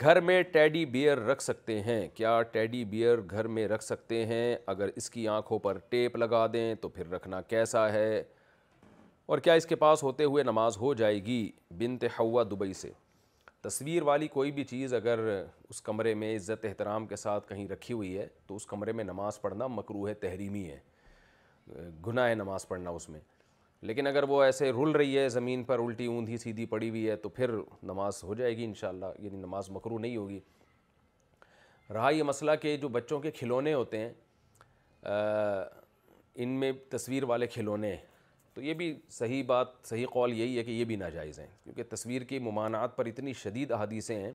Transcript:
घर में teddy bear रख सकते हैं क्या टैडी बियर घर में रख सकते हैं अगर इसकी आंखों पर टेप लगा दें तो फिर रखना कैसा है और क्या इसके पास होते हुए नमाज हो जाएगी बिन तहवा दुबई से तस्वीर वाली कोई भी चीज़ अगर उस कमरे में इज़्ज़त एहतराम के साथ कहीं रखी हुई है तो उस कमरे में नमाज़ पढ़ना मकरू है तहरीमी है गुनाह है नमाज़ पढ़ना उसमें लेकिन अगर वो ऐसे रुल रही है ज़मीन पर उल्टी ऊंधी सीधी पड़ी हुई है तो फिर नमाज हो जाएगी इन यानी नमाज मकरू नहीं होगी रहा ये मसला कि जो बच्चों के खिलौने होते हैं इनमें तस्वीर वाले खिलौने तो ये भी सही बात सही कौल यही है कि ये भी नाजायज़ हैं क्योंकि तस्वीर की ममानात पर इतनी शदीद अदीसें हैं